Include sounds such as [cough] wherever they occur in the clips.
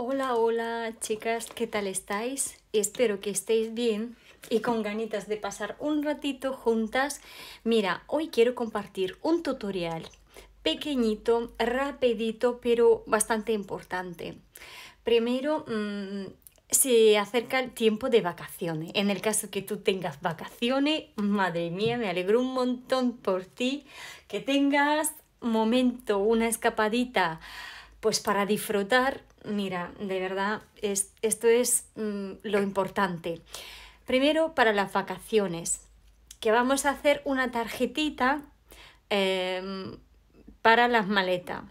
Hola, hola chicas, ¿qué tal estáis? Espero que estéis bien y con ganitas de pasar un ratito juntas. Mira, hoy quiero compartir un tutorial pequeñito, rapidito, pero bastante importante. Primero, mm, se acerca el tiempo de vacaciones. En el caso que tú tengas vacaciones, madre mía, me alegro un montón por ti. Que tengas momento, una escapadita, pues para disfrutar mira, de verdad, es, esto es mm, lo importante. Primero, para las vacaciones, que vamos a hacer una tarjetita em, para las maletas.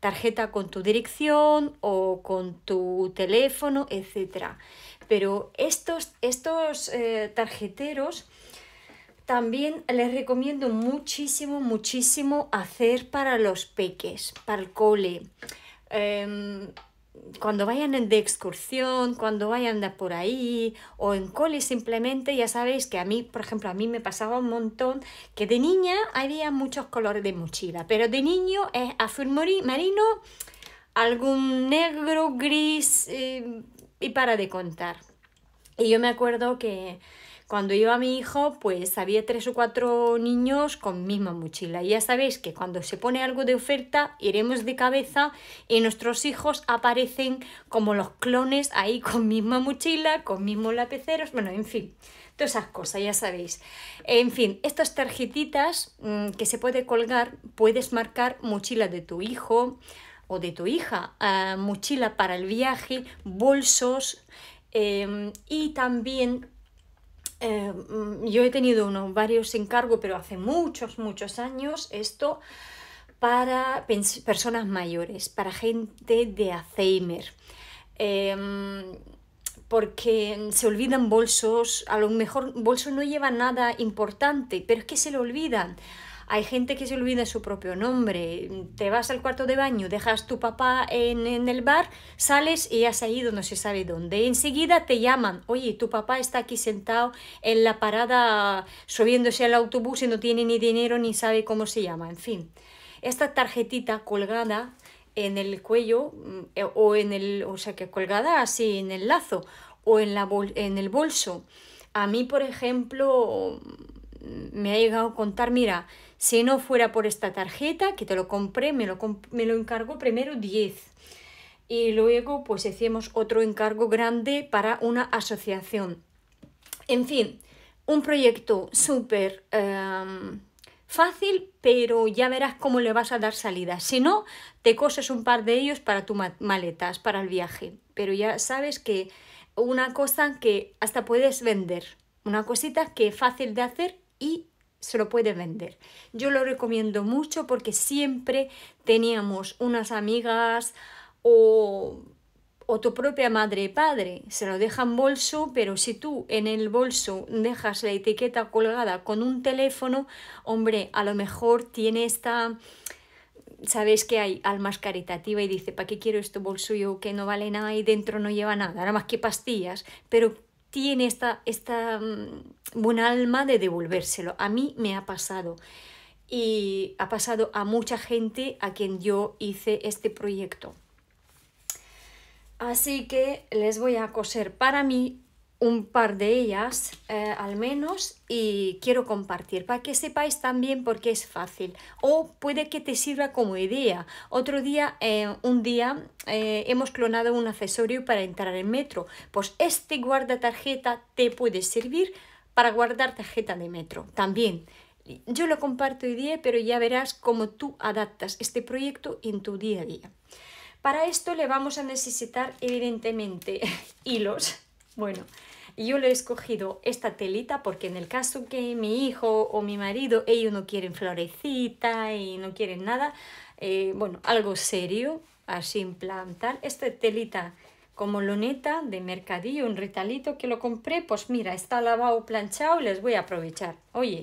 Tarjeta con tu dirección o con tu teléfono, etc. Pero estos, estos eh, tarjeteros también les recomiendo muchísimo, muchísimo hacer para los peques, para el cole. Em, cuando vayan de excursión, cuando vayan de por ahí o en cole simplemente, ya sabéis que a mí, por ejemplo, a mí me pasaba un montón que de niña había muchos colores de mochila, pero de niño es azul marino, algún negro, gris eh, y para de contar. Y yo me acuerdo que cuando iba mi hijo, pues había tres o cuatro niños con misma mochila. Y ya sabéis que cuando se pone algo de oferta, iremos de cabeza y nuestros hijos aparecen como los clones ahí con misma mochila, con mismos lapeceros, bueno, en fin todas esas cosas, ya sabéis. En fin, estas tarjetitas mm, que se puede colgar, puedes marcar mochila de tu hijo o de tu hija, ah, mochila para el viaje, bolsos em, y también eh, mm, yo he tenido varios encargos, pero hace muchos, muchos años, esto para personas mayores, para gente de Alzheimer. Em, porque se olvidan bolsos, a lo mejor bolsos no lleva nada importante, pero es que se lo olvidan. Hay gente que se olvida su propio nombre. Te vas al cuarto de baño, dejas tu papá en, el bar, sales y has ido no se sabe dónde. Enseguida te llaman, oye, tu papá está aquí sentado en la parada subiéndose al autobús y no tiene ni dinero ni sabe cómo se llama. En fin, esta tarjetita colgada en el cuello mm, eh, o en el, o sea, que colgada así en el lazo o en, la en el bolso. A mí, por ejemplo, mm, me ha llegado a contar, mira, si no fuera por esta tarjeta, que te lo compré, me lo, me lo encargó primero 10 y luego pues hicimos otro encargo grande para una asociación. En fin, un proyecto súper em, fácil, pero ya verás cómo le vas a dar salida. Si no, te coses un par de ellos para tus maletas, para el viaje. Pero ya sabes que una cosa que hasta puedes vender, una cosita que es fácil de hacer y se lo puede vender. Yo lo recomiendo mucho porque siempre teníamos unas amigas o, o tu propia madre y padre. Se lo dejan bolso, pero si tú en el bolso dejas la etiqueta colgada con un teléfono, hombre, a lo mejor tiene esta... sabes que hay almas caritativas y dice, ¿para qué quiero este bolso yo que no vale nada y dentro no lleva nada? Nada más que pastillas. Pero tiene esta, esta mm, buen alma de devolvérselo. A mí me ha pasado y ha pasado a mucha gente a quien yo hice este proyecto. Así que les voy a coser para mí un par de ellas eh, al menos y quiero compartir para que sepáis también porque es fácil o puede que te sirva como idea otro día eh, un día eh, hemos clonado un accesorio para entrar en metro pues este guarda tarjeta te puede servir para guardar tarjeta de metro también yo lo comparto hoy día pero ya verás cómo tú adaptas este proyecto en tu día a día para esto le vamos a necesitar evidentemente [laughs] hilos bueno, yo le he escogido esta telita porque en el caso que mi hijo o mi marido, ellos no quieren florecita y no quieren nada, eh, bueno, algo serio, así implantar, esta telita como luneta de mercadillo, un retalito que lo compré, pues mira, está lavado, planchado, les voy a aprovechar. Oye,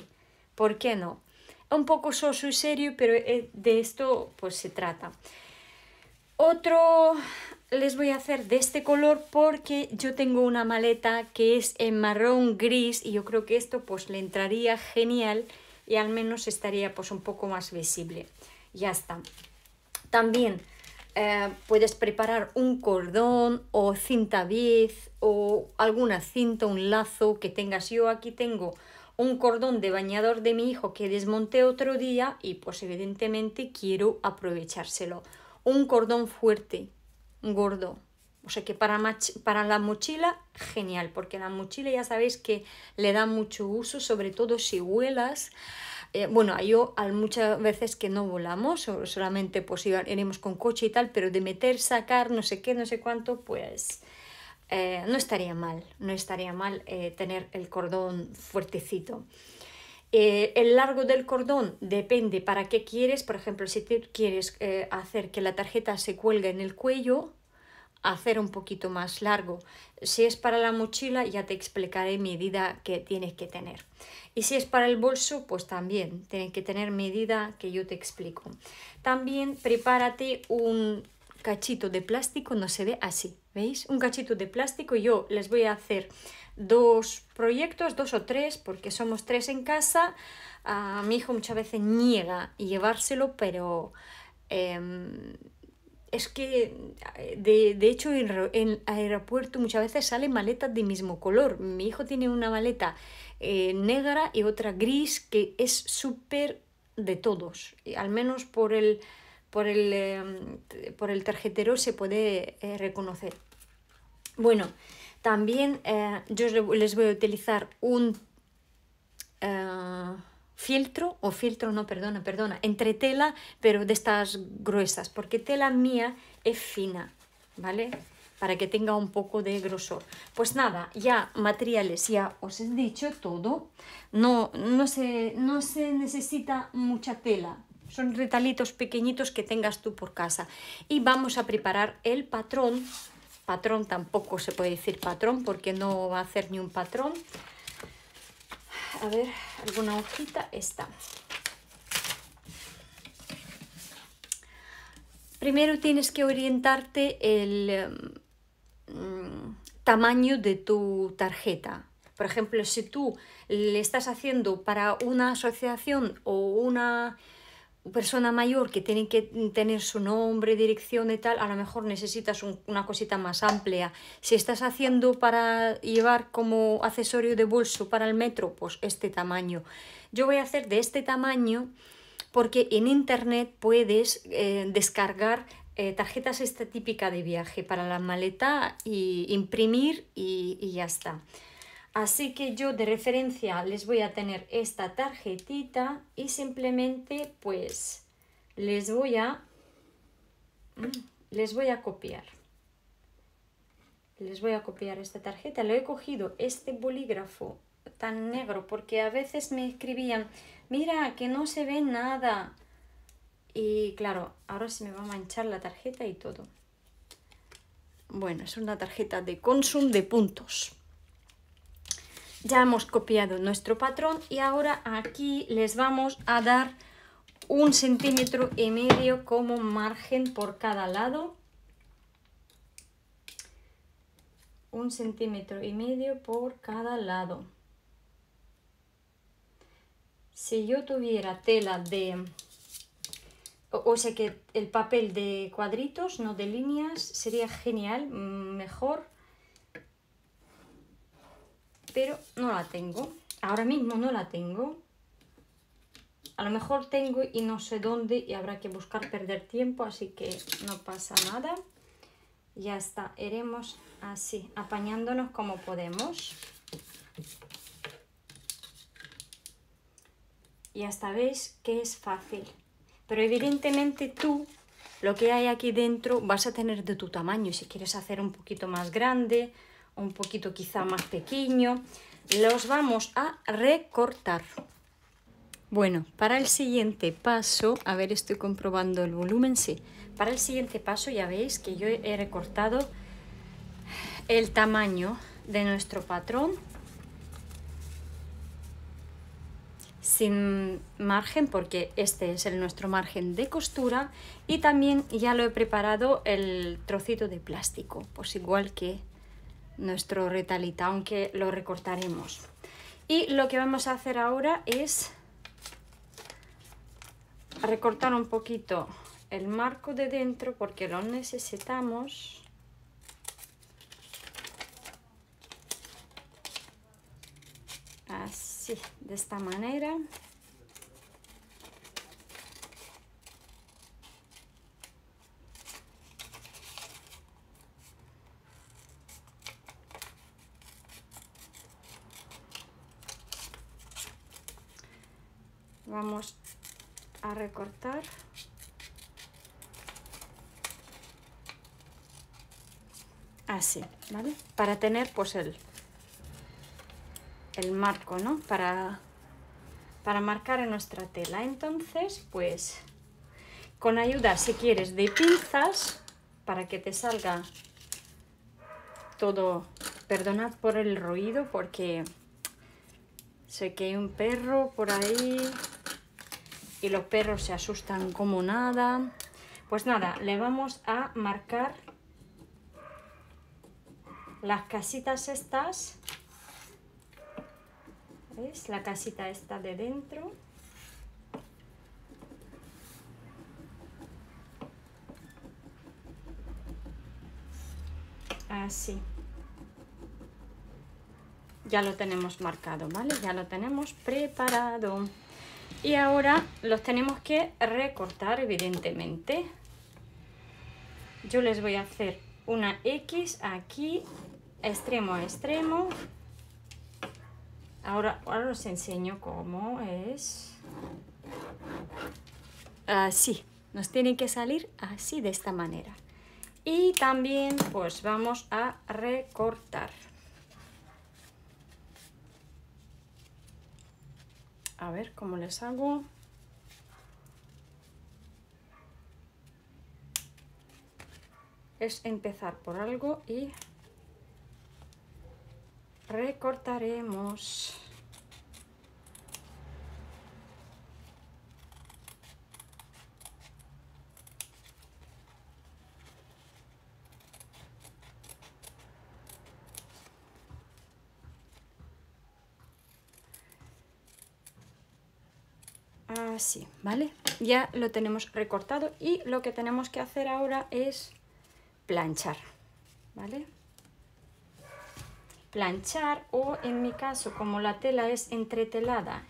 ¿por qué no? Un poco soso y serio, pero eh, de esto pues se trata. Otro les voy a hacer de este color porque yo tengo una maleta que es en marrón gris y yo creo que esto pues le entraría genial y al menos estaría pues un poco más visible. Ya está. También eh, puedes preparar un cordón o cinta biz o alguna cinta, un lazo que tengas. Yo aquí tengo un cordón de bañador de mi hijo que desmonté otro día y pues evidentemente quiero aprovechárselo. Un cordón fuerte gordo. O sea que para, para la mochila, genial, porque la mochila ya sabéis que le da mucho uso, sobre todo si vuelas. Eh, bueno, yo al muchas veces que no volamos, solamente pues iremos con coche y tal, pero de meter, sacar, no sé qué, no sé cuánto, pues eh, no estaría mal, no estaría mal eh, tener el cordón fuertecito. Eh, el largo del cordón depende para qué quieres. Por ejemplo, si te quieres eh, hacer que la tarjeta se cuelgue en el cuello, hacer un poquito más largo. Si es para la mochila, ya te explicaré medida que tienes que tener. Y si es para el bolso, pues también tienes que tener medida que yo te explico. También prepárate un cachito de plástico, no se ve así, ¿veis? Un cachito de plástico, yo les voy a hacer dos proyectos, dos o tres, porque somos tres en casa. A mi hijo muchas veces niega llevárselo, pero em, es que, de, hecho, en, el aeropuerto muchas veces salen maletas de mismo color. Mi hijo tiene una maleta eh, negra y otra gris que es súper de todos, al menos por el, por el, em, por el tarjetero se puede eh, reconocer. Bueno, también eh, yo les voy a utilizar un eh, filtro, o filtro, no, perdona, perdona, entre tela, pero de estas gruesas, porque tela mía es fina, ¿vale? Para que tenga un poco de grosor. Pues nada, ya materiales, ya os he dicho todo. No, no, se, no se necesita mucha tela, son retalitos pequeñitos que tengas tú por casa. Y vamos a preparar el patrón patrón tampoco se puede decir patrón porque no va a hacer ni un patrón. A ver, alguna hojita, está Primero tienes que orientarte el mm, tamaño de tu tarjeta. Por ejemplo, si tú le estás haciendo para una asociación o una persona mayor que tiene que tener su nombre, dirección y tal, a lo mejor necesitas una cosita más amplia. Si estás haciendo para llevar como accesorio de bolso para el metro, pues este tamaño. Yo voy a hacer de este tamaño porque en internet puedes eh, descargar eh, tarjetas esta típica de viaje para la maleta y imprimir y ya está. Así que yo de referencia les voy a tener esta tarjetita y simplemente pues les voy a, mm, les voy a copiar. Les voy a copiar esta tarjeta. Lo he cogido este bolígrafo tan negro porque a veces me escribían, mira que no se ve nada. Y claro, ahora se me va a manchar la tarjeta y todo. Bueno, es una tarjeta de consumo de puntos ya hemos copiado nuestro patrón y ahora aquí les vamos a dar un centímetro y medio como margen por cada lado un centímetro y medio por cada lado si yo tuviera tela de o sea que el papel de cuadritos no de líneas sería genial mm, mejor pero no la tengo. Ahora mismo no la tengo. A lo mejor tengo y no sé dónde y habrá que buscar perder tiempo, así que no pasa nada. Ya está, iremos así, apañándonos como podemos. Y hasta veis que es fácil. Pero evidentemente tú, lo que hay aquí dentro, vas a tener de tu tamaño. Si quieres hacer un poquito más grande, un poquito quizá más pequeño, los vamos a recortar. Bueno, para el siguiente paso, a ver, estoy comprobando el volumen, sí. Para el siguiente paso ya veis que yo he recortado el tamaño de nuestro patrón sin margen porque este es el nuestro margen de costura y también ya lo he preparado el trocito de plástico pues igual que nuestro retalita, aunque lo recortaremos. Y lo que vamos a hacer ahora es recortar un poquito el marco de dentro porque lo necesitamos. Así, de esta manera. vamos a recortar así, ¿vale? Para tener pues el, el marco, ¿no? Para, para marcar en nuestra tela. Entonces, pues con ayuda, si quieres, de pinzas para que te salga todo. Perdonad por el ruido porque sé que hay un perro por ahí y los perros se asustan como nada. Pues nada, le vamos a marcar las casitas estas. Es La casita esta de dentro. Así. Ya lo tenemos marcado, ¿vale? Ya lo tenemos preparado y ahora los tenemos que recortar evidentemente yo les voy a hacer una X aquí extremo a extremo ahora, ahora os enseño cómo es así nos tienen que salir así de esta manera y también pues vamos a recortar a ver cómo les hago es empezar por algo y recortaremos así, ¿vale? Ya lo tenemos recortado y lo que tenemos que hacer ahora es planchar, ¿vale? Planchar o en mi caso, como la tela es entretelada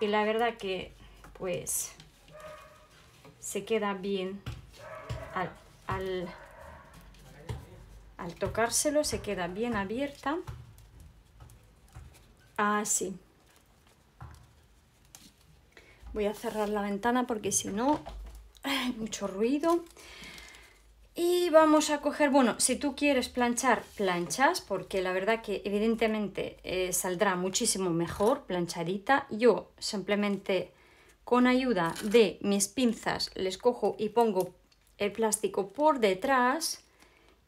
y la verdad que pues se queda bien al, al tocárselo, se queda bien abierta, así. Voy a cerrar la ventana porque si no hay mucho ruido. Y vamos a coger, bueno, si tú quieres planchar, planchas, porque la verdad que evidentemente eh, saldrá muchísimo mejor planchadita. Yo simplemente con ayuda de mis pinzas les cojo y pongo el plástico por detrás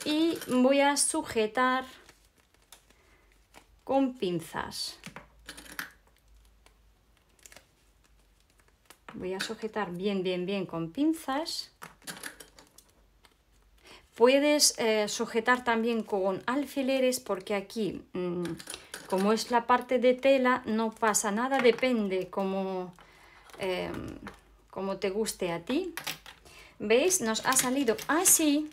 y voy a sujetar con pinzas. voy a sujetar bien, bien, bien con pinzas. Puedes eh, sujetar también con alfileres porque aquí, mm, como es la parte de tela, no pasa nada, depende como, em, como te guste a ti. ¿Veis? Nos ha salido así.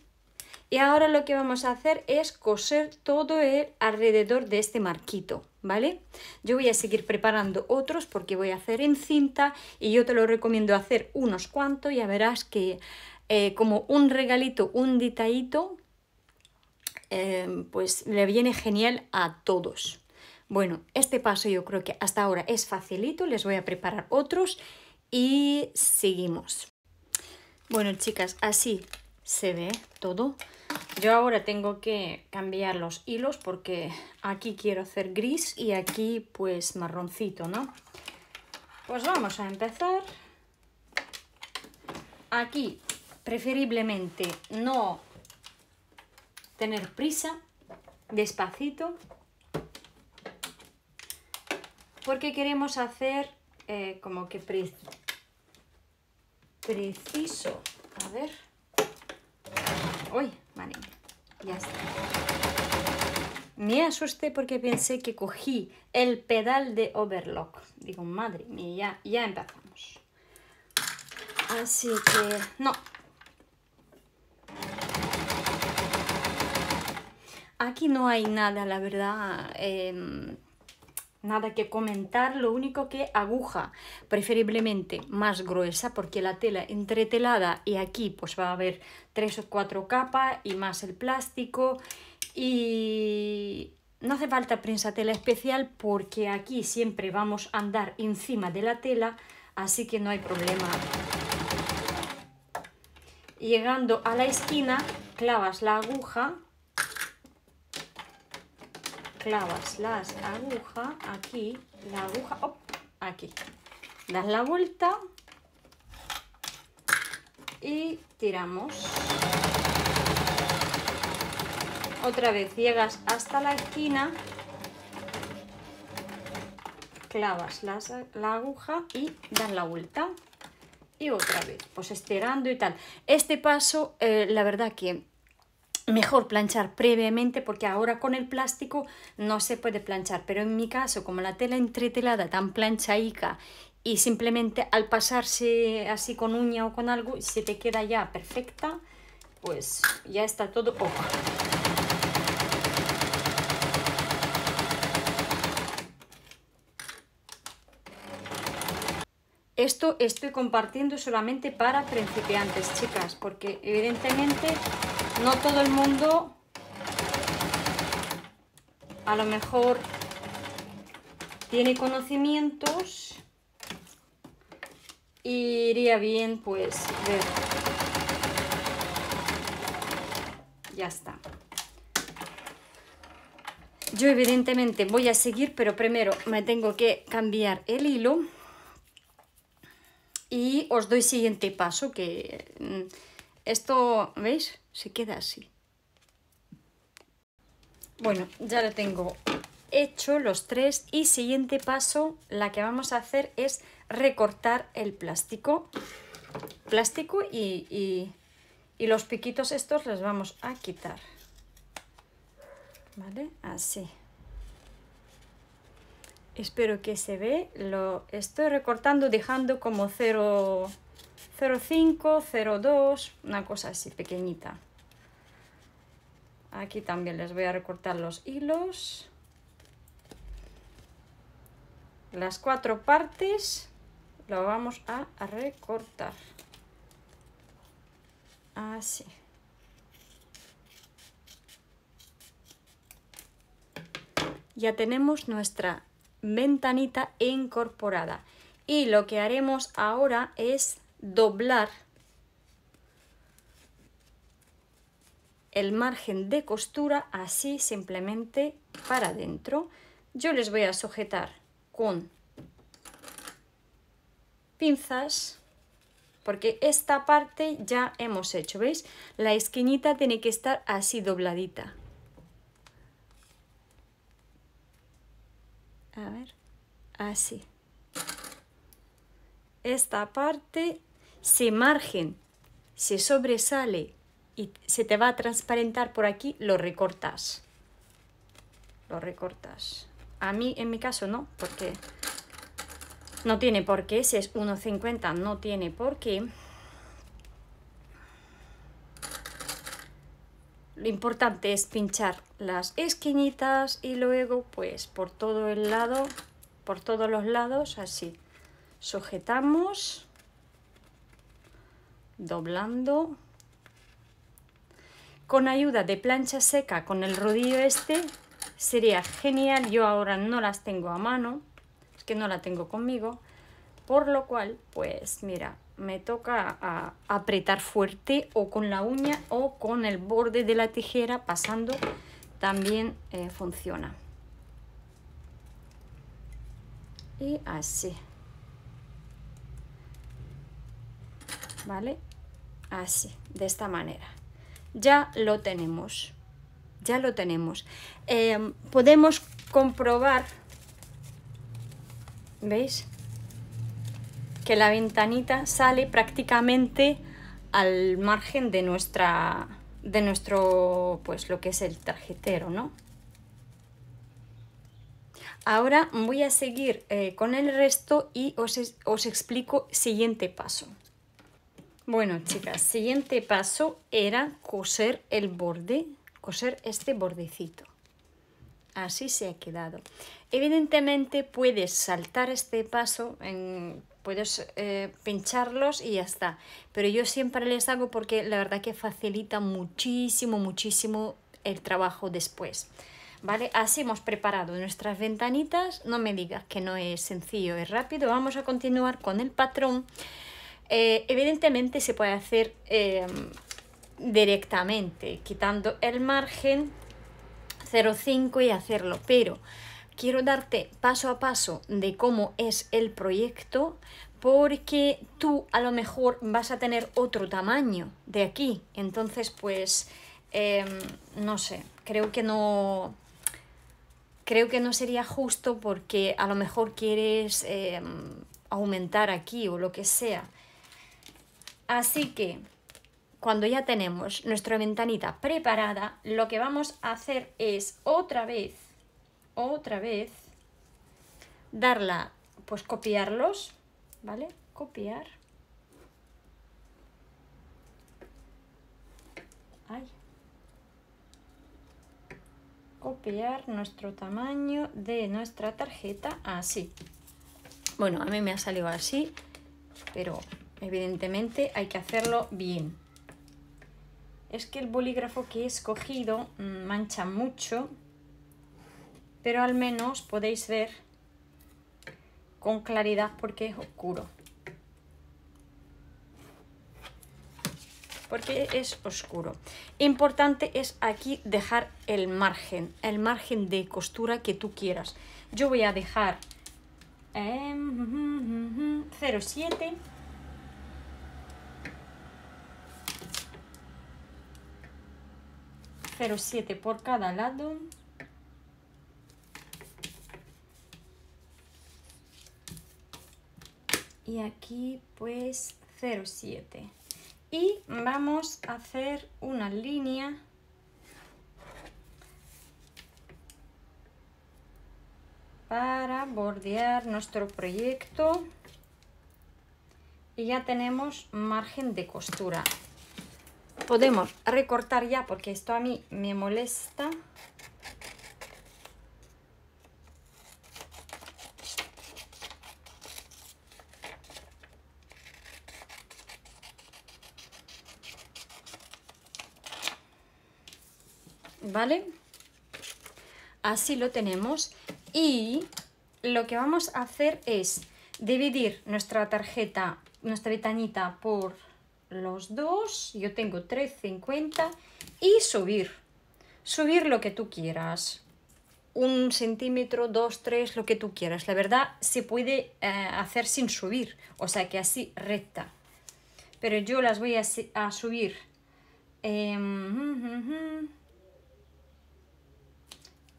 Y ahora lo que vamos a hacer es coser todo el alrededor de este marquito, ¿vale? Yo voy a seguir preparando otros porque voy a hacer en cinta y yo te lo recomiendo hacer unos cuantos, ya verás que eh, como un regalito, un detallito, eh, pues le viene genial a todos. Bueno, este paso yo creo que hasta ahora es facilito, les voy a preparar otros y seguimos. Bueno chicas, así se ve todo. Yo ahora tengo que cambiar los hilos porque aquí quiero hacer gris y aquí pues marroncito, ¿no? Pues vamos a empezar. Aquí preferiblemente no tener prisa, despacito, porque queremos hacer eh, como que preciso, a ver, Uy, ya está. Me asusté porque pensé que cogí el pedal de overlock. Digo, madre mía, ya, ya empezamos. Así que, no. Aquí no hay nada, la verdad. Em, nada que comentar, lo único que aguja, preferiblemente más gruesa porque la tela entretelada y aquí pues va a haber tres o cuatro capas y más el plástico y no hace falta prensa tela especial porque aquí siempre vamos a andar encima de la tela, así que no hay problema. Llegando a la esquina clavas la aguja clavas las agujas aquí, la aguja, aquí. Das la vuelta y tiramos. Otra vez llegas hasta la esquina, clavas la aguja y das la vuelta. Y otra vez, pues estirando y tal. Este paso, eh, la verdad que mejor planchar previamente porque ahora con el plástico no se puede planchar, pero en mi caso, como la tela entretelada tan planchaica y simplemente al pasarse así con uña o con algo, se te queda ya perfecta, pues ya está todo. ojo Esto estoy compartiendo solamente para principiantes, chicas, porque evidentemente no todo el mundo a lo mejor tiene conocimientos iría bien pues ver. Ya está. Yo evidentemente voy a seguir, pero primero me tengo que cambiar el hilo y os doy siguiente paso que mm, esto, ¿veis? se queda así. Bueno, ya lo tengo hecho los tres y siguiente paso, la que vamos a hacer es recortar el plástico. Plástico y, los piquitos estos los vamos a quitar. ¿Vale? Así. Espero que se ve. Lo estoy recortando dejando como 0,5, 0,2, una cosa así pequeñita. Aquí también les voy a recortar los hilos. Las cuatro partes lo vamos a recortar. Así. Ya tenemos nuestra ventanita incorporada. Y lo que haremos ahora es doblar el margen de costura así simplemente para adentro. Yo les voy a sujetar con pinzas porque esta parte ya hemos hecho, ¿veis? La esquinita tiene que estar así dobladita. A ver, así. Esta parte, se margen, se sobresale y se te va a transparentar por aquí, lo recortas. Lo recortas. A mí, en mi caso, no, porque no tiene por qué. ese es 1,50, no tiene por qué. Lo importante es pinchar las esquinitas y luego, pues, por todo el lado, por todos los lados, así. Sujetamos, doblando, con ayuda de plancha seca con el rodillo este sería genial. Yo ahora no las tengo a mano, es que no la tengo conmigo, por lo cual, pues mira, me toca apretar fuerte o con la uña o con el borde de la tijera pasando también eh, funciona. Y así. ¿Vale? Así, de esta manera ya lo tenemos. Ya lo tenemos. Em, podemos comprobar, ¿veis? Que la ventanita sale prácticamente al margen de nuestro pues lo que es el tarjetero no ahora voy a seguir eh, con el resto y os, os explico siguiente paso bueno, chicas, siguiente paso era coser el borde, coser este bordecito. Así se ha quedado. Evidentemente puedes saltar este paso, puedes eh, pincharlos y ya está. Pero yo siempre les hago porque la verdad que facilita muchísimo, muchísimo el trabajo después. ¿Vale? Así hemos preparado nuestras ventanitas. No me digas que no es sencillo, es rápido. Vamos a continuar con el patrón. Eh, evidentemente se puede hacer eh, directamente, quitando el margen 0,5 y hacerlo, pero quiero darte paso a paso de cómo es el proyecto porque tú a lo mejor vas a tener otro tamaño de aquí. Entonces, pues, eh, no sé, creo que no... Creo que no sería justo porque a lo mejor quieres aumentar aquí o lo que sea. Así que cuando ya tenemos nuestra ventanita preparada, lo que vamos a hacer es otra vez, otra vez, darla, pues copiarlos, ¿vale? Copiar. Copiar nuestro tamaño de nuestra tarjeta así. Bueno, a mí me ha salido así, pero evidentemente hay que hacerlo bien. Es que el bolígrafo que he escogido mm, mancha mucho, pero al menos podéis ver con claridad porque es oscuro. Porque es oscuro. Importante es aquí dejar el margen, el margen de costura que tú quieras. Yo voy a dejar 0,7 em, [laughs] 0,7 por cada lado. Y aquí pues 0,7. Y vamos a hacer una línea para bordear nuestro proyecto y ya tenemos margen de costura Podemos recortar ya porque esto a mí me molesta. ¿Vale? Así lo tenemos. Y lo que vamos a hacer es dividir nuestra tarjeta, nuestra vetañita por los dos, yo tengo 3,50 y subir, subir lo que tú quieras, un centímetro, dos, tres, lo que tú quieras. La verdad se puede eh, hacer sin subir, o sea que así recta. Pero yo las voy a, subir. Em,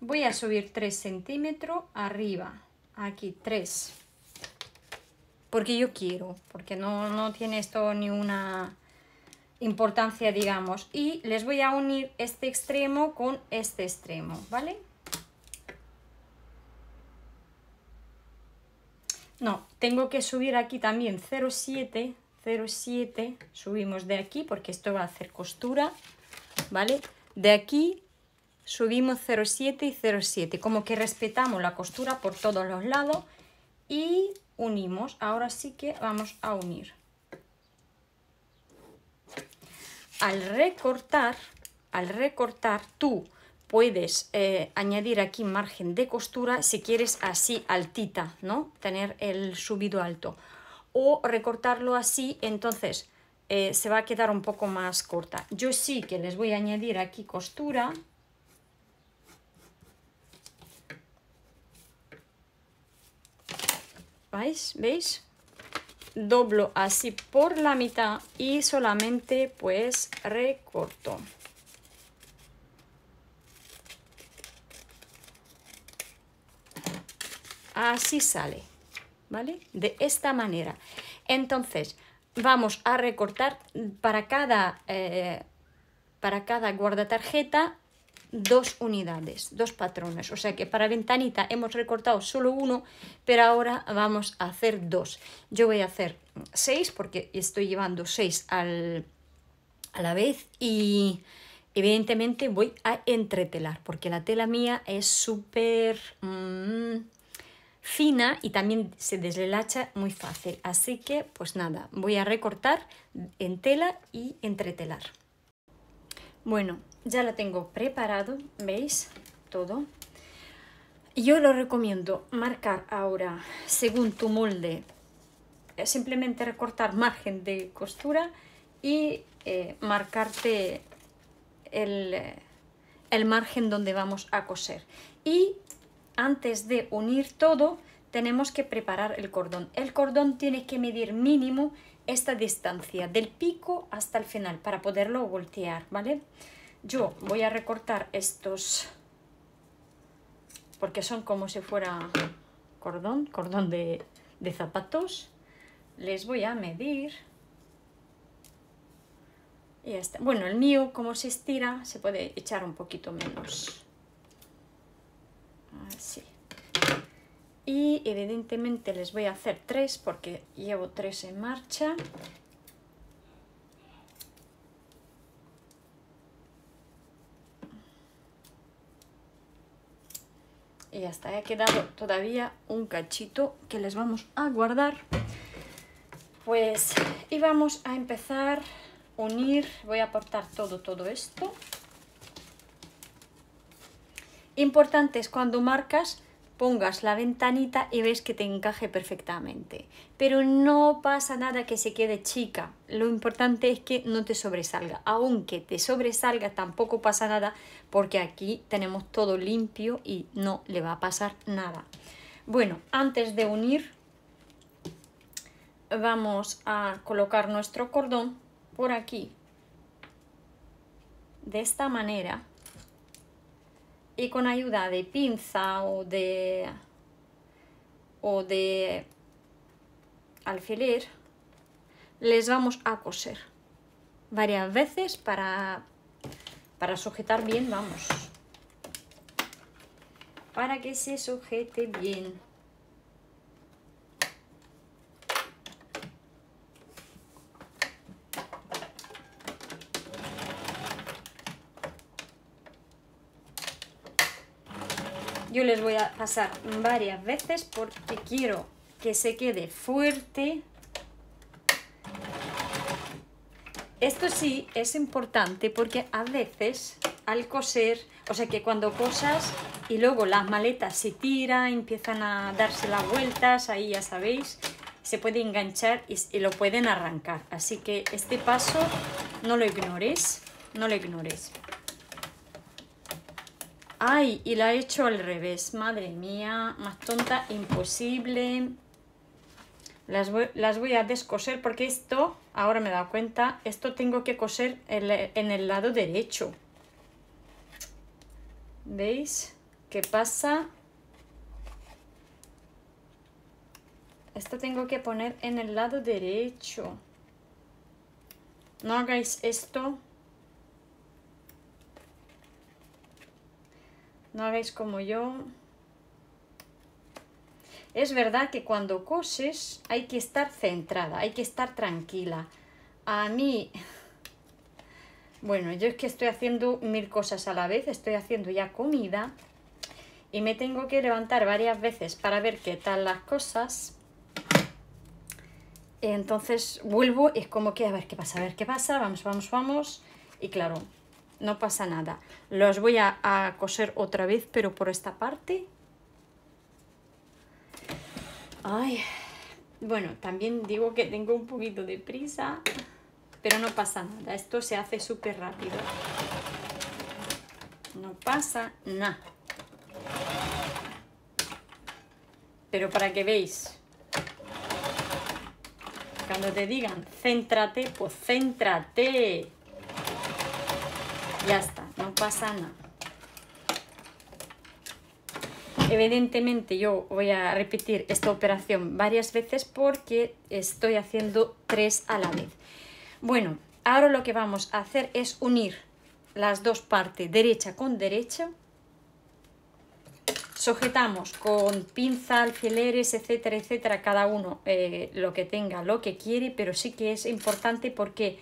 voy a subir 3 centímetros arriba, aquí tres porque yo quiero, porque no, tiene esto ni una importancia, digamos. Y les voy a unir este extremo con este extremo, ¿vale? No, tengo que subir aquí también 0,7, 0,7, subimos de aquí porque esto va a hacer costura, ¿vale? De aquí subimos 0,7 y 0,7, como que respetamos la costura por todos los lados y unimos. Ahora sí que vamos a unir. Al recortar, al recortar tú puedes eh, añadir aquí margen de costura si quieres así altita, ¿no? Tener el subido alto. O recortarlo así, entonces eh, se va a quedar un poco más corta. Yo sí que les voy a añadir aquí costura ¿Veis? ¿Veis? Doblo así por la mitad y solamente pues recorto. Así sale, ¿vale? De esta manera. Entonces, vamos a recortar para cada, eh, para cada guardatarjeta dos unidades, dos patrones. O sea que para ventanita hemos recortado solo uno, pero ahora vamos a hacer dos. Yo voy a hacer seis porque estoy llevando seis al, a la vez y evidentemente voy a entretelar porque la tela mía es súper mm, fina y también se deslacha muy fácil. Así que pues nada, voy a recortar en tela y entretelar. Bueno, ya la tengo preparado, ¿veis? Todo. Yo lo recomiendo marcar ahora, según tu molde, eh, simplemente recortar margen de costura y eh, marcarte eh, el, margen donde vamos a coser. Y antes de unir todo, tenemos que preparar el cordón. El cordón tiene que medir mínimo esta distancia, del pico hasta el final, para poderlo voltear, ¿vale? vale yo voy a recortar estos porque son como si fuera cordón, cordón de, zapatos. Les voy a medir. Y Bueno, el mío, como se estira, se puede echar un poquito menos. Así. Y evidentemente les voy a hacer tres porque llevo tres en marcha. y ya está, ha quedado todavía un cachito que les vamos a guardar pues y vamos a empezar a unir voy a aportar todo todo esto importante es cuando marcas pongas la ventanita y ves que te encaje perfectamente. Pero no pasa nada que se quede chica. Lo importante es que no te sobresalga. Aunque te sobresalga tampoco pasa nada porque aquí tenemos todo limpio y no le va a pasar nada. Bueno, antes de unir vamos a colocar nuestro cordón por aquí de esta manera y con ayuda de pinza o de o de alfiler les vamos a coser varias veces para para sujetar bien vamos para que se sujete bien Yo les voy a pasar varias veces porque quiero que se quede fuerte. Esto sí es importante porque a veces al coser, o sea que cuando cosas y luego las maletas se tiran, empiezan a darse las vueltas, ahí ya sabéis, se puede enganchar y, y lo pueden arrancar. Así que este paso no lo ignores, no lo ignores. Ay, y la he hecho al revés, madre mía, más tonta, imposible. Las voy, a descoser porque esto, ahora me he dado cuenta, esto tengo que coser en, en el lado derecho. ¿Veis? ¿Qué pasa? Esto tengo que poner en el lado derecho. No hagáis esto No hagáis como yo. Es verdad que cuando coses hay que estar centrada, hay que estar tranquila. A mí, bueno, yo es que estoy haciendo mil cosas a la vez, estoy haciendo ya comida y me tengo que levantar varias veces para ver qué tal las cosas. Entonces vuelvo y es como que a ver qué pasa, a ver qué pasa, vamos, vamos, vamos. Y claro, no pasa nada los voy a, coser otra vez pero por esta parte Ay. bueno también digo que tengo un poquito de prisa pero no pasa nada esto se hace súper rápido no pasa nada pero para que veis cuando te digan céntrate, pues céntrate. Ya está no pasa nada. Evidentemente yo voy a repetir esta operación varias veces porque estoy haciendo tres a la vez. Bueno, ahora lo que vamos a hacer es unir las dos partes, derecha con derecha. Sujetamos con pinza, alfileres, etcétera, etcétera, cada uno eh, lo que tenga, lo que quiere, pero sí que es importante porque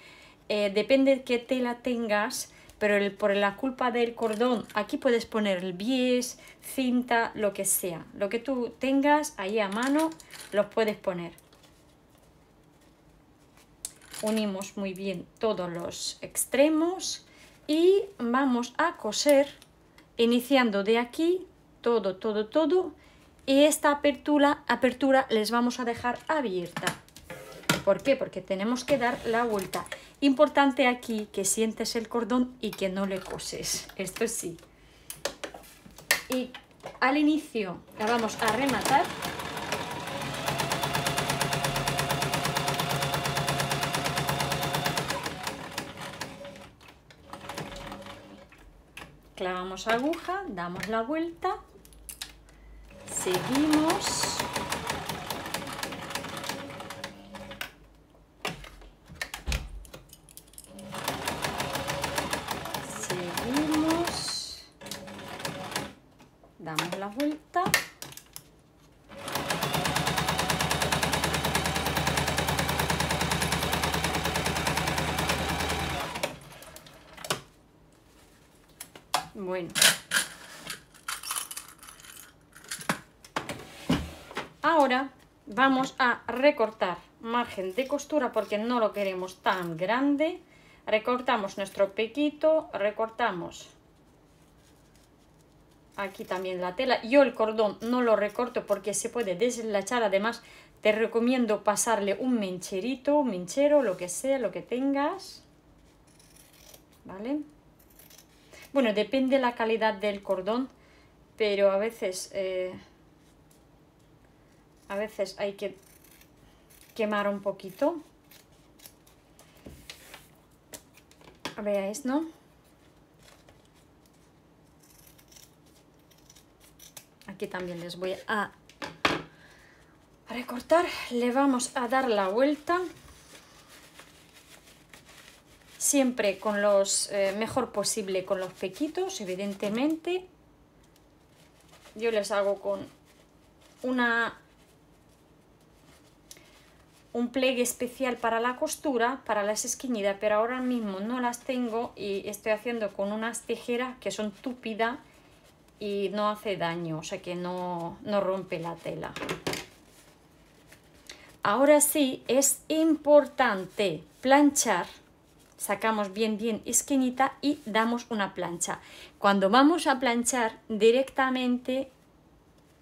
eh, depende de qué tela tengas, pero por la culpa del cordón, aquí puedes poner el bies, cinta, lo que sea. Lo que tú tengas ahí a mano, los puedes poner. Unimos muy bien todos los extremos y vamos a coser iniciando de aquí todo, todo, todo. Y esta apertura les vamos a dejar abierta ¿Por qué? Porque tenemos que dar la vuelta. Importante aquí que sientes el cordón y que no le coses. Esto sí. Y al inicio la vamos a rematar. Clavamos aguja, damos la vuelta, seguimos Ahora vamos a recortar margen de costura porque no lo queremos tan grande. Recortamos nuestro pequito, recortamos aquí también la tela. Yo el cordón no lo recorto porque se puede deslachar. Además, te recomiendo pasarle un mencherito, un menchero, lo que sea, lo que tengas. ¿Vale? Bueno, depende la calidad del cordón, pero a veces, eh, a veces hay que quemar un poquito. Veáis, ¿no? Aquí también les voy a recortar. Le vamos a dar la vuelta siempre con los eh, mejor posible con los pequitos evidentemente yo les hago con una un pliegue especial para la costura para las esquinidas pero ahora mismo no las tengo y estoy haciendo con unas tijeras que son túpidas y no hace daño o sea que no, no rompe la tela ahora sí es importante planchar sacamos bien bien esquinita y damos una plancha. Cuando vamos a planchar directamente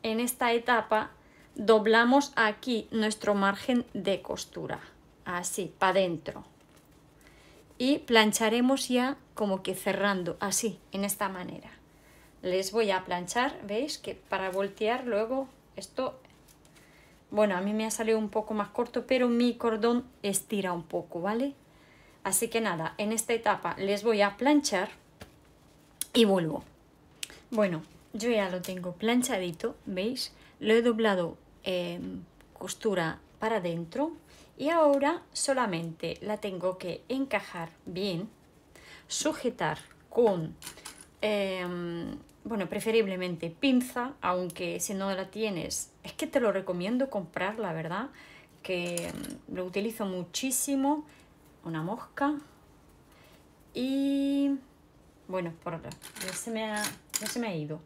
en esta etapa doblamos aquí nuestro margen de costura, así, para dentro Y plancharemos ya como que cerrando, así, en esta manera. Les voy a planchar, veis que para voltear luego esto bueno, a mí me ha salido un poco más corto, pero mi cordón estira un poco, ¿vale? Así que nada, en esta etapa les voy a planchar y vuelvo. Bueno, yo ya lo tengo planchadito, ¿veis? Lo he doblado costura para adentro y ahora solamente la tengo que encajar bien, sujetar con, em, bueno, preferiblemente pinza, aunque si no la tienes, es que te lo recomiendo comprar, la verdad, que lo utilizo muchísimo una mosca. Y bueno, por ahora ya se me ha, ido.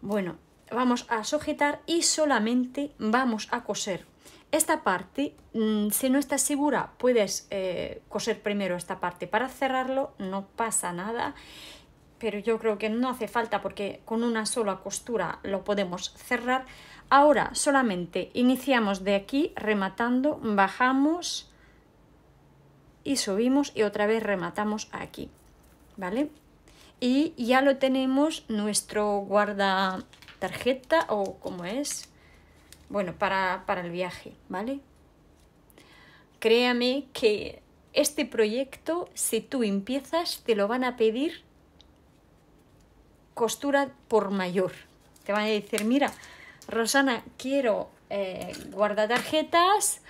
Bueno, vamos a sujetar y solamente vamos a coser. Esta parte, mm, si no estás segura, puedes eh, coser primero esta parte para cerrarlo, no pasa nada. Pero yo creo que no hace falta porque con una sola costura lo podemos cerrar. Ahora solamente iniciamos de aquí, rematando, bajamos, y subimos y otra vez rematamos aquí, ¿vale? Y ya lo tenemos nuestro guarda tarjeta o como es, bueno, para, el viaje, ¿vale? Créame que este proyecto, si tú empiezas, te lo van a pedir costura por mayor. Te van a decir, mira, Rosana, quiero eh, tarjetas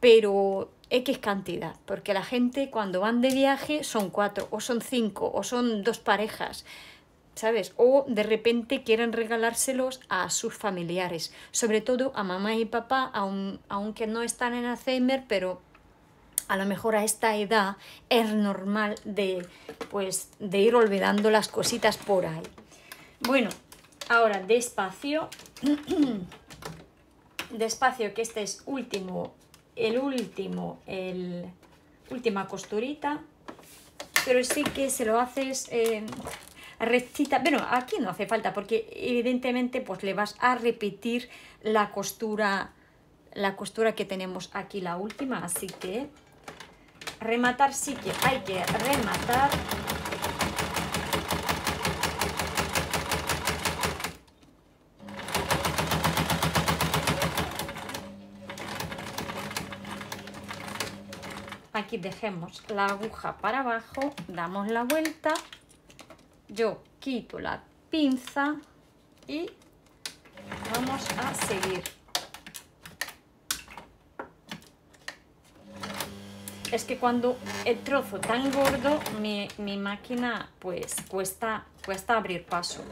pero X cantidad, porque la gente cuando van de viaje son cuatro, o son cinco, o son dos parejas, ¿sabes? O de repente quieren regalárselos a sus familiares, sobre todo a mamá y papá, aunque no están en Alzheimer, pero a lo mejor a esta edad es normal de, pues, de ir olvidando las cositas por ahí. Bueno, ahora despacio, [clears throat] despacio que este es último el último, el última costurita, pero sí que se lo haces eh, recita rectita. Bueno, aquí no hace falta porque evidentemente pues le vas a repetir la costura, la costura que tenemos aquí, la última, así que rematar sí que hay que rematar aquí dejemos la aguja para abajo, damos la vuelta, yo quito la pinza y vamos a seguir. Es que cuando el trozo tan gordo, mi, máquina pues cuesta, cuesta abrir paso.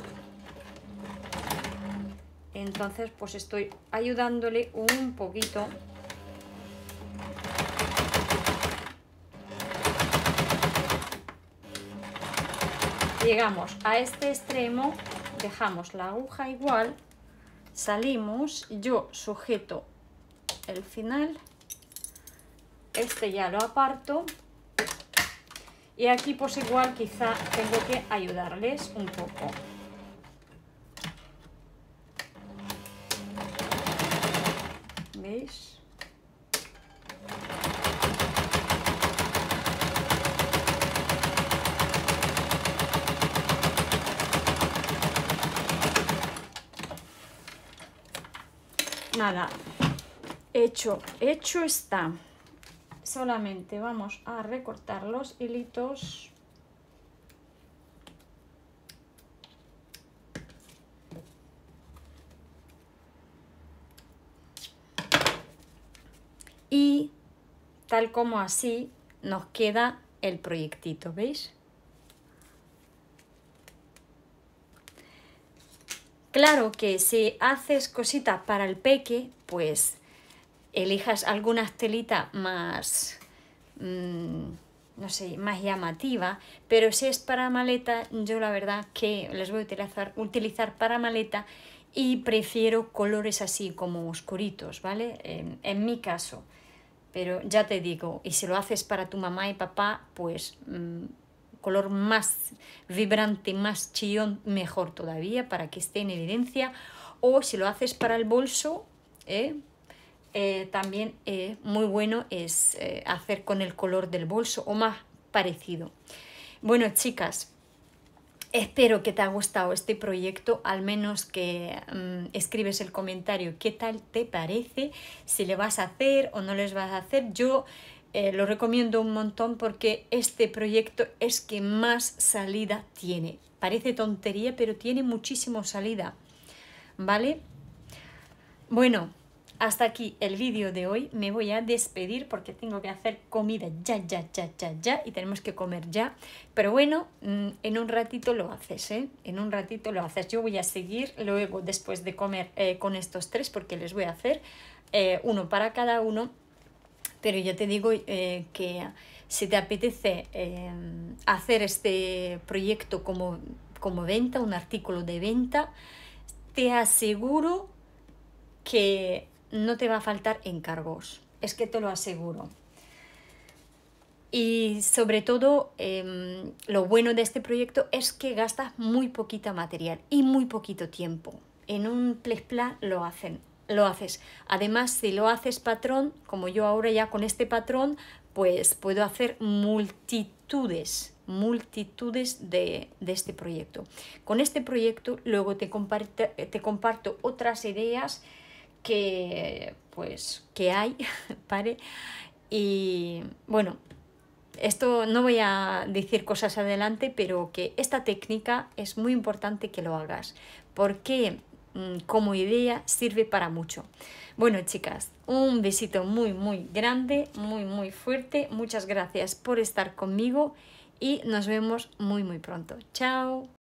Entonces pues estoy ayudándole un poquito llegamos a este extremo, dejamos la aguja igual, salimos, yo sujeto el final, este ya lo aparto y aquí pues igual quizá tengo que ayudarles un poco. ¿Veis? nada. Hecho, hecho está. Solamente vamos a recortar los hilitos. Y tal como así nos queda el proyectito, ¿veis? Claro que si haces cositas para el peque, pues elijas alguna telita más, llamativa, mm, no sé, más llamativa. pero si es para maleta, yo la verdad que les voy a utilizar, para maleta y prefiero colores así como oscuritos, ¿vale? En, mi caso. Pero ya te digo, y si lo haces para tu mamá y papá, pues mm, color más vibrante, más chillón, mejor todavía para que esté en evidencia. O si lo haces para el bolso, ¿eh? Eh, también es eh, muy bueno es hacer con el color del bolso o más parecido. Bueno, chicas, espero que te ha gustado este proyecto, al menos que mm, escribes el comentario qué tal te parece, si le vas a hacer o no les vas a hacer. Yo eh, lo recomiendo un montón porque este proyecto es que más salida tiene. Parece tontería, pero tiene muchísimo salida, ¿vale? Bueno, hasta aquí el vídeo de hoy. Me voy a despedir porque tengo que hacer comida ya, ya, ya, ya, ya y tenemos que comer ya. Pero bueno, mm, en un ratito lo haces, ¿eh? En un ratito lo haces. Yo voy a seguir luego después de comer eh, con estos tres porque les voy a hacer eh, uno para cada uno pero ya te digo eh, que si te apetece em, hacer este proyecto como, venta, un artículo de venta, te aseguro que no te va a faltar encargos. Es que te lo aseguro. Y sobre todo, em, lo bueno de este proyecto es que gastas muy poquita material y muy poquito tiempo. En un plesplan lo hacen lo haces. Además, si lo haces patrón, como yo ahora ya con este patrón, pues puedo hacer multitudes, multitudes de, este proyecto. Con este proyecto luego te, comparto, te comparto otras ideas que, pues, que hay, [laughs] ¿vale? Y bueno, esto no voy a decir cosas adelante, pero que esta técnica es muy importante que lo hagas. Porque Mm, como idea sirve para mucho. Bueno, chicas, un besito muy, muy grande, muy, muy fuerte. Muchas gracias por estar conmigo y nos vemos muy, muy pronto. Chao.